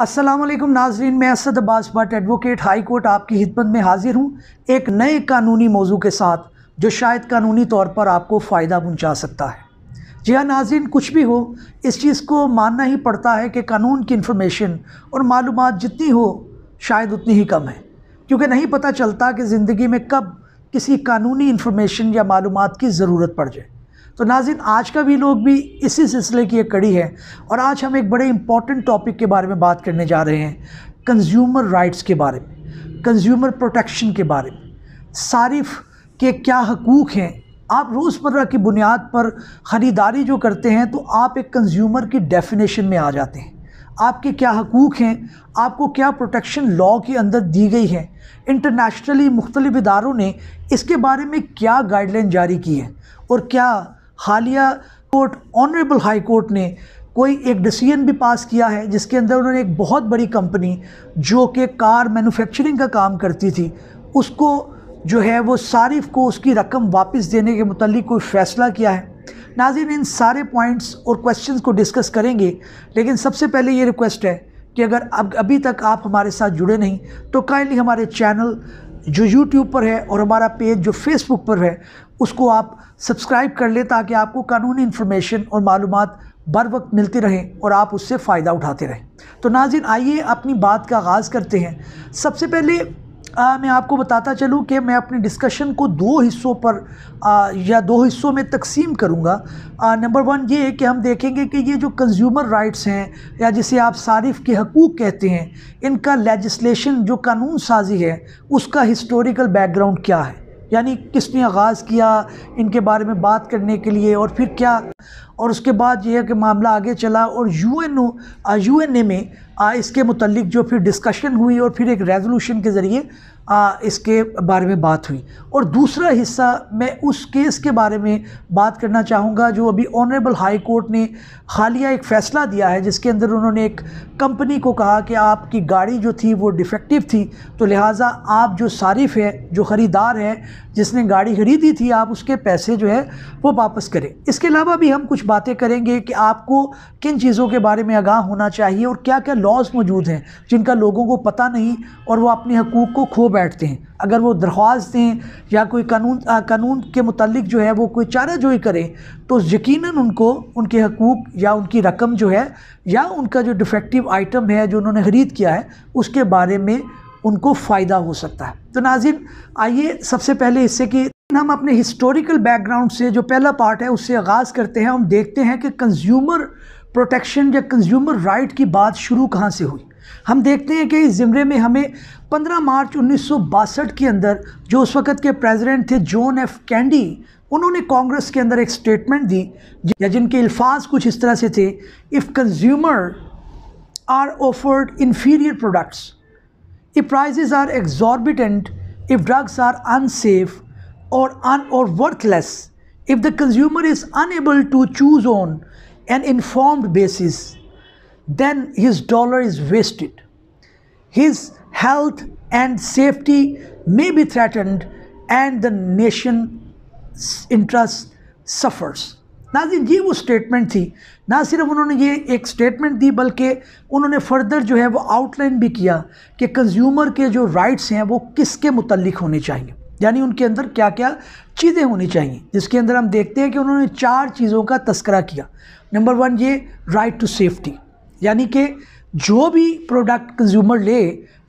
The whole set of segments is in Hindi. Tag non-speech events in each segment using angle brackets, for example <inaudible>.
अस्सलाम वालेकुम नाजरीन मैं Asad Abbas Bhatt advocate high court आपकी हिदमत में हाजिर हूँ एक नए कानूनी मौजू के साथ जो शायद कानूनी तौर पर आपको फ़ायदा पहुँचा सकता है जी हाँ नाजरीन कुछ भी हो इस चीज़ को मानना ही पड़ता है कि कानून की इन्फॉर्मेशन और मालूम जितनी हो शायद उतनी ही कम है क्योंकि नहीं पता चलता कि ज़िंदगी में कब किसी कानूनी इन्फॉर्मेशन या मालूम की ज़रूरत पड़ जाए तो नाजिन आज का भी लोग भी इसी सिलसिले की एक कड़ी है और आज हम एक बड़े इंपॉर्टेंट टॉपिक के बारे में बात करने जा रहे हैं कंज्यूमर राइट्स के बारे में कंज्यूमर प्रोटेक्शन के बारे में सारिफ के क्या हकूक़ हैं आप रोज़मर्रा की बुनियाद पर ख़रीदारी जो करते हैं तो आप एक कंज्यूमर की डेफिनेशन में आ जाते हैं आपके क्या हकूक़ हैं आपको क्या प्रोटेक्शन लॉ के अंदर दी गई है इंटरनेशनली मुख्तलिफ इदारों ने इसके बारे में क्या गाइडलाइन जारी की है और क्या हालिया कोर्ट ऑनरेबल हाई कोर्ट ने कोई एक डिसीजन भी पास किया है जिसके अंदर उन्होंने एक बहुत बड़ी कंपनी जो कि कार मैन्युफैक्चरिंग का काम करती थी उसको जो है वो सारिफ को उसकी रकम वापस देने के मतलब कोई फ़ैसला किया है नाजिन इन सारे पॉइंट्स और क्वेश्चंस को डिस्कस करेंगे लेकिन सबसे पहले ये रिक्वेस्ट है कि अगर अब अभी तक आप हमारे साथ जुड़े नहीं तो काइंडली हमारे चैनल जो यूट्यूब पर है और हमारा पेज जो फेसबुक पर है उसको आप सब्सक्राइब कर लें ताकि आपको कानूनी इन्फॉर्मेशन और मालूम बर वक्त मिलती रहें और आप उससे फ़ायदा उठाते रहें तो नाजिन आइए अपनी बात का आगाज़ करते हैं सबसे पहले आ, मैं आपको बताता चलूँ कि मैं अपनी डिस्कशन को दो हिस्सों पर आ, या दो हिस्सों में तकसीम करूँगा नंबर वन ये है कि हम देखेंगे कि ये जो कंज्यूमर राइट्स हैं या जिसे आप सारिफ के हकूक़ कहते हैं इनका लेजिस्लेशन जो कानून साजी है उसका हिस्टोरिकल बैकग्राउंड क्या है यानी किसने आगाज़ किया इनके बारे में बात करने के लिए और फिर क्या और उसके बाद यह है कि मामला आगे चला और U N O U N A में आ, इसके मतलब जो फिर डिस्कशन हुई और फिर एक रेजोल्यूशन के ज़रिए इसके बारे में बात हुई और दूसरा हिस्सा मैं उस केस के बारे में बात करना चाहूँगा जो अभी ऑनरेबल हाई कोर्ट ने हालिया एक फ़ैसला दिया है जिसके अंदर उन्होंने एक कंपनी को कहा कि आपकी गाड़ी जो थी वो डिफेक्टिव थी तो लिहाजा आप जो सारिफ है जो ख़रीदार है जिसने गाड़ी खरीदी थी आप उसके पैसे जो है वो वापस करें इसके अलावा भी हम कुछ बातें करेंगे कि आपको किन चीज़ों के बारे में आगाह होना चाहिए और क्या क्या लॉज मौजूद हैं जिनका लोगों को पता नहीं और वो अपने हकूक़ को खो बैठते हैं अगर वो दरख्वास्त दें या कोई कानून आ, कानून के मतलब जो है वो कोई चारा जोई करें तो यकीन उनको उनके हकूक़ या उनकी रकम जो है या उनका जो डिफेक्टिव आइटम है जो उन्होंने ख़रीद किया है उसके बारे में उनको फ़ायदा हो सकता है तो नाजिन आइए सबसे पहले इससे कि हम अपने हिस्टोरिकल बैकग्राउंड से जो पहला पार्ट है उससे आगाज़ करते हैं हम देखते हैं कि कंज्यूमर प्रोटेक्शन या कंज्यूमर राइट की बात शुरू कहाँ से हुई हम देखते हैं कि इस ज़िमरे में हमें 15 मार्च उन्नीस के अंदर जो उस वक़्त के प्रेसिडेंट थे जॉन एफ कैंडी उन्होंने कांग्रेस के अंदर एक स्टेटमेंट दी या जिनके अल्फाज कुछ इस तरह से थे if consumer are offered inferior products if prices are exorbitant if drugs are unsafe or, un- or worthless if the consumer is unable to choose on an informed basis then his dollar is wasted his health and safety may be threatened and the nation interest suffers नाजिन ये वो स्टेटमेंट थी ना सिर्फ उन्होंने ये एक स्टेटमेंट दी बल्कि उन्होंने फर्दर जो है वो आउटलाइन भी किया कि कंज्यूमर के जो राइट्स हैं वो किसके मुतलक होने चाहिए यानी उनके अंदर क्या क्या चीज़ें होनी चाहिए जिसके अंदर हम देखते हैं कि उन्होंने चार चीज़ों का तस्करा किया नंबर वन ये राइट टू सेफ्टी यानी कि जो भी प्रोडक्ट कंज्यूमर ले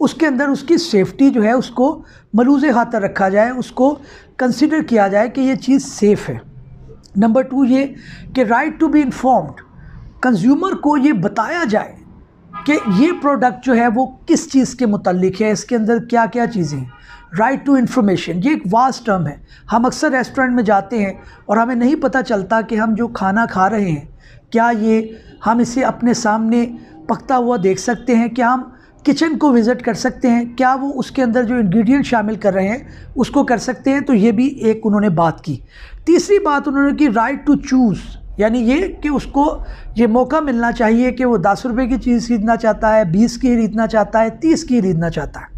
उसके अंदर उसकी सेफ़्टी जो है उसको मलूज खातर रखा जाए उसको कंसिडर किया जाए कि ये चीज़ सेफ़ है नंबर टू ये कि right to be informed consumer को ये बताया जाए कि ये प्रोडक्ट जो है वो किस चीज़ के मुतलक है इसके अंदर क्या क्या चीज़ें हैं राइट टू इन्फॉर्मेशन ये एक वास्ट टर्म है हम अक्सर रेस्टोरेंट में जाते हैं और हमें नहीं पता चलता कि हम जो खाना खा रहे हैं क्या ये हम इसे अपने सामने पकता हुआ देख सकते हैं क्या हम किचन को विज़िट कर सकते हैं क्या वो उसके अंदर जो इंग्रेडिएंट शामिल कर रहे हैं उसको कर सकते हैं तो ये भी एक उन्होंने बात की तीसरी बात उन्होंने की राइट टू चूज़ यानी ये कि उसको ये मौका मिलना चाहिए कि वो दस रुपये की चीज़ खरीदना चाहता है बीस की खरीदना चाहता है तीस की खरीदना चाहता है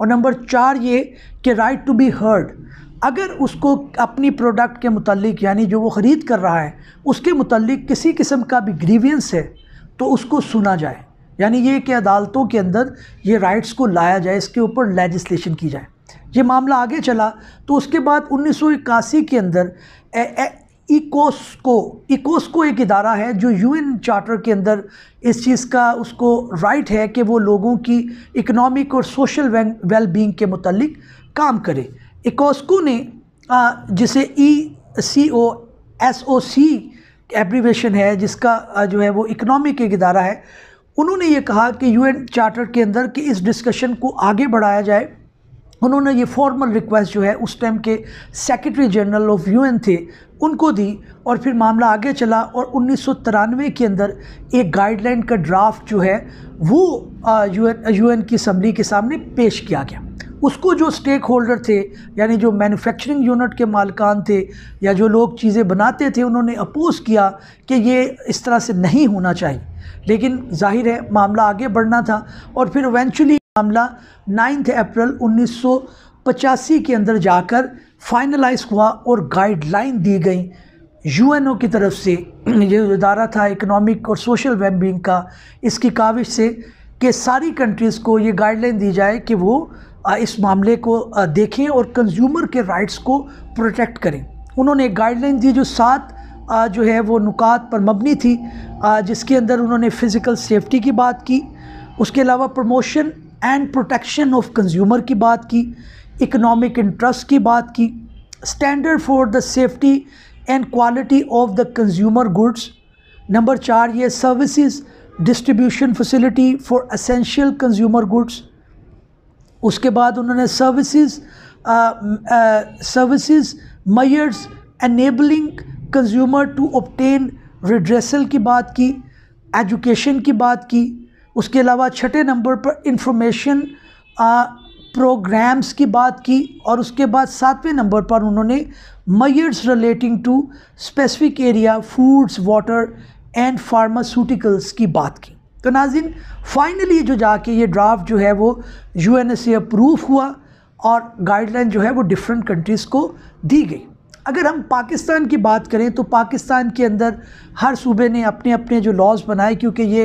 और नंबर चार ये कि राइट टू बी हर्ड अगर उसको अपनी प्रोडक्ट के मतलब यानी जो वो ख़रीद कर रहा है उसके मतलब किसी किस्म का भी ग्रीवियंस है तो उसको सुना जाए यानी ये कि अदालतों के अंदर ये राइट्स को लाया जाए इसके ऊपर लेजिस्लेशन की जाए ये मामला आगे चला तो उसके बाद उन्नीस के अंदर ए, ए, इकोस्को इकोस्को एक इदारा है जो यूएन चार्टर के अंदर इस चीज़ का उसको राइट है कि वो लोगों की इकनॉमिक और सोशल वेलबींग के मतलब काम करे इकोस्को ने जिसे ई सी ओ एस ओ सी एब्रीवेशन है जिसका जो है वो इकनॉमिक एक इदारा है उन्होंने ये कहा कि यूएन चार्टर के अंदर कि इस डिस्कशन को आगे बढ़ाया जाए उन्होंने ये फॉर्मल रिक्वेस्ट जो है उस टाइम के सेक्रेटरी जनरल ऑफ यूएन थे उनको दी और फिर मामला आगे चला और उन्नीस के अंदर एक गाइडलाइन का ड्राफ्ट जो है वो यू एन की असम्बली के सामने पेश किया गया उसको जो स्टेक होल्डर थे यानी जो मैन्युफैक्चरिंग यूनिट के मालकान थे या जो लोग चीज़ें बनाते थे उन्होंने अपोज़ किया कि ये इस तरह से नहीं होना चाहिए लेकिन जाहिर है मामला आगे बढ़ना था और फिर इवेंचुअली मामला नाइन्थ अप्रैल उन्नीस के अंदर जाकर फाइनलाइज हुआ और गाइडलाइन दी गई यूएनओ की तरफ से <clears throat> ये इदारा था इकोनॉमिक और सोशल वेलबींग का इसकी काविश से कि सारी कंट्रीज़ को ये गाइडलाइन दी जाए कि वो इस मामले को देखें और कंज्यूमर के राइट्स को प्रोटेक्ट करें उन्होंने एक गाइडलाइन दी जो सात जो है वो नुकात पर मबनी थी जिसके अंदर उन्होंने फ़िज़िकल सेफ्टी की बात की उसके अलावा promotion and protection of consumer की बात की इकोनॉमिक इंटरेस्ट की बात की standard for the safety and quality of the consumer goods number चार ये services distribution facility for essential consumer goods उसके बाद उन्होंने services services measures enabling consumer to obtain redressal की बात की एजुकेशन की बात की उसके अलावा छठे नंबर पर इंफॉर्मेशन प्रोग्राम्स की बात की और उसके बाद सातवें नंबर पर उन्होंने measures relating to specific area foods water and pharmaceuticals की बात की तो नाजिन फाइनली जो जाके ये ड्राफ्ट जो है वो यू से अप्रूव हुआ और गाइडलाइन जो है वो डिफरेंट कंट्रीज़ को दी गई अगर हम पाकिस्तान की बात करें तो पाकिस्तान के अंदर हर सूबे ने अपने अपने जो लॉज बनाए क्योंकि ये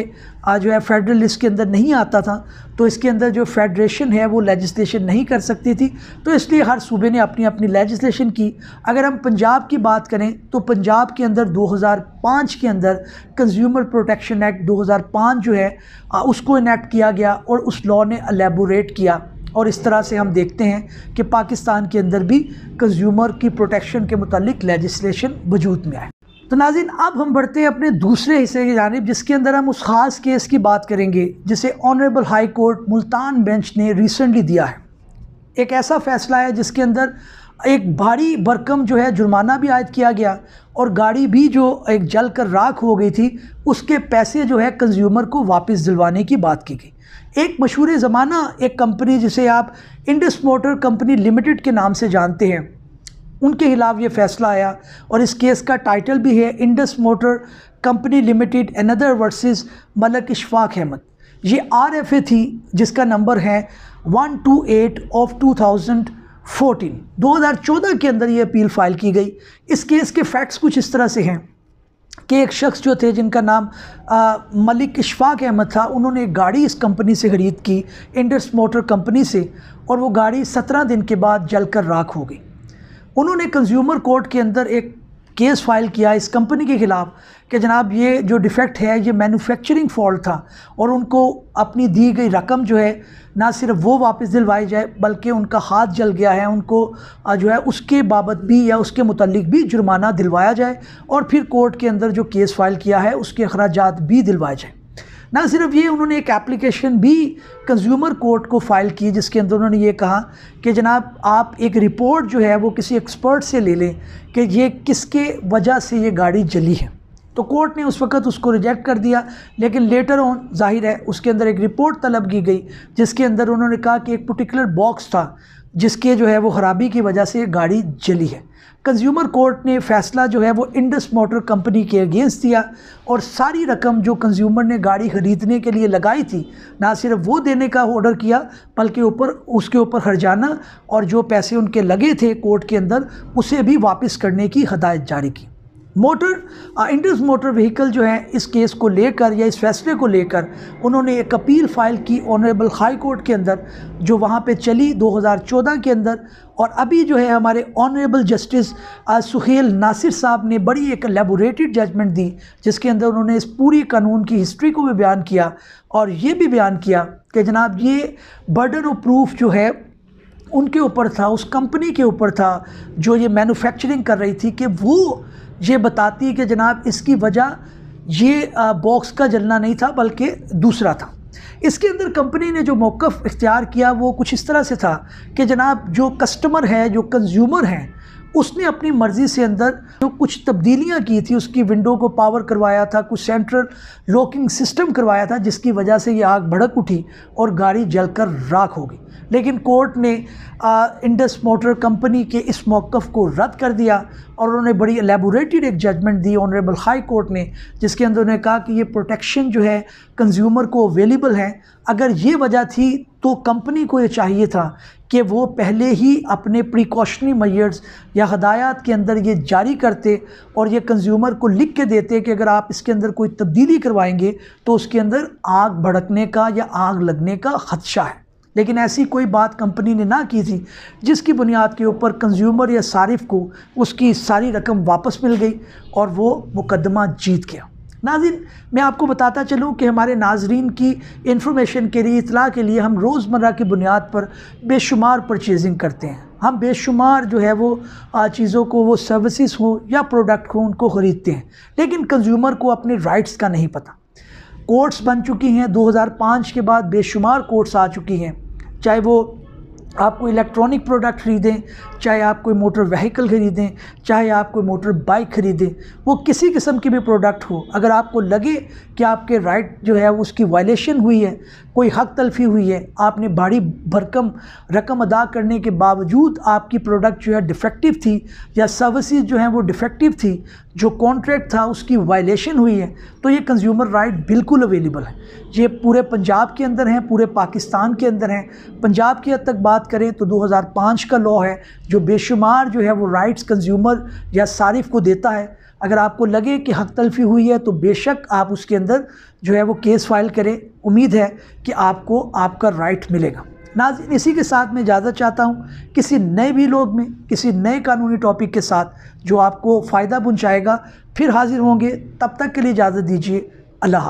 जो है फेडरल लिस्ट के अंदर नहीं आता था तो इसके अंदर जो फेडरेशन है वो लेजिस्लेशन नहीं कर सकती थी तो इसलिए हर सूबे ने अपनी अपनी लेजिस्लेशन की अगर हम पंजाब की बात करें तो पंजाब के अंदर 2005 के अंदर कंज्यूमर प्रोटेक्शन एक्ट 2005 जो है उसको इनेक्ट किया गया और उस लॉ ने अलेबोरेट किया और इस तरह से हम देखते हैं कि पाकिस्तान के अंदर भी कंज्यूमर की प्रोटेक्शन के मुतालिक लेजिस्लेशन वजूद में आए तो नाजिन अब हम बढ़ते हैं अपने दूसरे हिस्से की जानब जिसके अंदर हम उस ख़ास केस की बात करेंगे जिसे honourable high court Multan bench ने रिसेंटली दिया है एक ऐसा फ़ैसला है जिसके अंदर एक भारी भरकम जो है जुर्माना भी आयद किया गया और गाड़ी भी जो एक जल कर राख हो गई थी उसके पैसे जो है कंज्यूमर को वापस दिलवाने की बात की गई एक मशहूर ज़माना एक कंपनी जिसे आप इंडस मोटर कंपनी लिमिटेड के नाम से जानते हैं उनके खिलाफ ये फैसला आया और इस केस का टाइटल भी है Indus Motor Company Limited another versus Malik Ishfaq Ahmad R F A ए थी जिसका नंबर है one two eight of two thousand 2014 2014 के अंदर ये अपील फाइल की गई इस केस के फैक्ट्स कुछ इस तरह से हैं कि एक शख्स जो थे जिनका नाम आ, मलिक इशफाक अहमद था उन्होंने एक गाड़ी इस कंपनी से ख़रीद की इंडस मोटर कंपनी से और वो गाड़ी सत्रह दिन के बाद जलकर राख हो गई उन्होंने कंज्यूमर कोर्ट के अंदर एक केस फाइल किया इस कंपनी के ख़िलाफ़ कि जनाब ये जो डिफ़ेक्ट है ये मैन्युफैक्चरिंग फॉल्ट था और उनको अपनी दी गई रकम जो है ना सिर्फ वो वापस दिलवाई जाए बल्कि उनका हाथ जल गया है उनको जो है उसके बाबत भी या उसके मुतलिक भी जुर्माना दिलवाया जाए और फिर कोर्ट के अंदर जो केस फाइल किया है उसके अखराज भी दिलवाए जाएँ ना सिर्फ ये उन्होंने एक एप्लीकेशन भी कंज्यूमर कोर्ट को फाइल की जिसके अंदर उन्होंने ये कहा कि जनाब आप एक रिपोर्ट जो है वो किसी एक्सपर्ट से ले लें कि ये किसके वजह से ये गाड़ी जली है तो कोर्ट ने उस वक़्त उसको रिजेक्ट कर दिया लेकिन लेटर ऑन जाहिर है उसके अंदर एक रिपोर्ट तलब की गई जिसके अंदर उन्होंने कहा कि एक पर्टिकुलर बॉक्स था जिसके जो है वो ख़राबी की वजह से गाड़ी जली है कंज्यूमर कोर्ट ने फैसला जो है वो इंडस मोटर कंपनी के अगेंस्ट दिया और सारी रकम जो कंज्यूमर ने गाड़ी ख़रीदने के लिए लगाई थी ना सिर्फ वो देने का ऑर्डर किया बल्कि ऊपर उसके ऊपर हर्जाना और जो पैसे उनके लगे थे कोर्ट के अंदर उसे भी वापस करने की हदायत जारी की मोटर इंडस मोटर व्हीकल जो है इस केस को लेकर या इस फैसले को लेकर उन्होंने एक अपील फाइल की ऑनरेबल हाई कोर्ट के अंदर जो वहाँ पे चली 2014 के अंदर और अभी जो है हमारे ऑनरेबल जस्टिस सुहेल नासिर साहब ने बड़ी एक लेबोरेटेड जजमेंट दी जिसके अंदर उन्होंने इस पूरी कानून की हिस्ट्री को भी बयान किया और ये भी बयान किया कि जनाब ये बर्डन ऑफ प्रूफ जो है उनके ऊपर था उस कंपनी के ऊपर था जो ये मैनुफैक्चरिंग कर रही थी कि वो ये बताती है कि जनाब इसकी वजह ये बॉक्स का जलना नहीं था बल्कि दूसरा था इसके अंदर कंपनी ने जो मौक़ इख्तियार किया वो कुछ इस तरह से था कि जनाब जो कस्टमर है जो कंज्यूमर हैं उसने अपनी मर्ज़ी से अंदर जो कुछ तब्दीलियाँ की थी उसकी विंडो को पावर करवाया था कुछ सेंट्रल लॉकिंग सिस्टम करवाया था जिसकी वजह से ये आग भड़क उठी और गाड़ी जलकर राख हो गई लेकिन कोर्ट ने आ, इंडस मोटर कंपनी के इस मौक़ को रद्द कर दिया और उन्होंने बड़ी एलेबोरेटेड एक जजमेंट दी ऑनरेबल हाई कोर्ट ने जिसके अंदर उन्होंने कहा कि ये प्रोटेक्शन जो है कंज्यूमर को अवेलेबल है अगर ये वजह थी तो कंपनी को ये चाहिए था कि वो पहले ही अपने प्रिकॉशनरी मैयर्स या हदायत के अंदर ये जारी करते और ये कंज्यूमर को लिख के देते कि अगर आप इसके अंदर कोई तब्दीली करवाएंगे तो उसके अंदर आग भड़कने का या आग लगने का ख़दशा है लेकिन ऐसी कोई बात कंपनी ने ना की थी जिसकी बुनियाद के ऊपर कंज्यूमर या सारिफ को उसकी सारी रकम वापस मिल गई और वो मुकदमा जीत गया नाजिन मैं आपको बताता चलूँ कि हमारे नाजरीन की इंफॉर्मेशन के लिए इतला के लिए हम रोज़मर्रा की बुनियाद पर बेशुमार परचेजिंग करते हैं हम बेशुमार जो है वो चीज़ों को वो सर्विसेज हों या प्रोडक्ट हो उनको ख़रीदते हैं लेकिन कंज्यूमर को अपने राइट्स का नहीं पता कोर्ट्स बन चुकी हैं 2005 के बाद बेशुमार कोर्ट्स आ चुकी हैं चाहे वो आपको इलेक्ट्रॉनिक प्रोडक्ट ख़रीदें चाहे आप कोई मोटर व्हीकल ख़रीदें चाहे आप कोई मोटर बाइक ख़रीदें वो किसी किस्म की भी प्रोडक्ट हो अगर आपको लगे कि आपके राइट जो है उसकी वायलेशन हुई है कोई हक तलफी हुई है आपने भारी भरकम रकम अदा करने के बावजूद आपकी प्रोडक्ट जो है डिफेक्टिव थी या सर्विसेज जो हैं वो डिफेक्टिव थी जो कॉन्ट्रैक्ट था उसकी वायलेशन हुई है तो ये कंज्यूमर राइट बिल्कुल अवेलेबल है ये पूरे पंजाब के अंदर हैं पूरे पाकिस्तान के अंदर हैं पंजाब की हद तक बात करें तो 2005 का लॉ है जो बेशुमार जो है वो राइट्स कंज्यूमर या सारिफ को देता है अगर आपको लगे कि हक तलफी हुई है तो बेशक आप उसके अंदर जो है वो केस फाइल करें उम्मीद है कि आपको आपका राइट मिलेगा नाजिन इसी के साथ मैं इजाज़त चाहता हूँ किसी नए भी लोग में किसी नए कानूनी टॉपिक के साथ जो आपको फ़ायदा पहुँचाएगा फिर हाज़िर होंगे तब तक के लिए इजाज़त दीजिए अल्लाह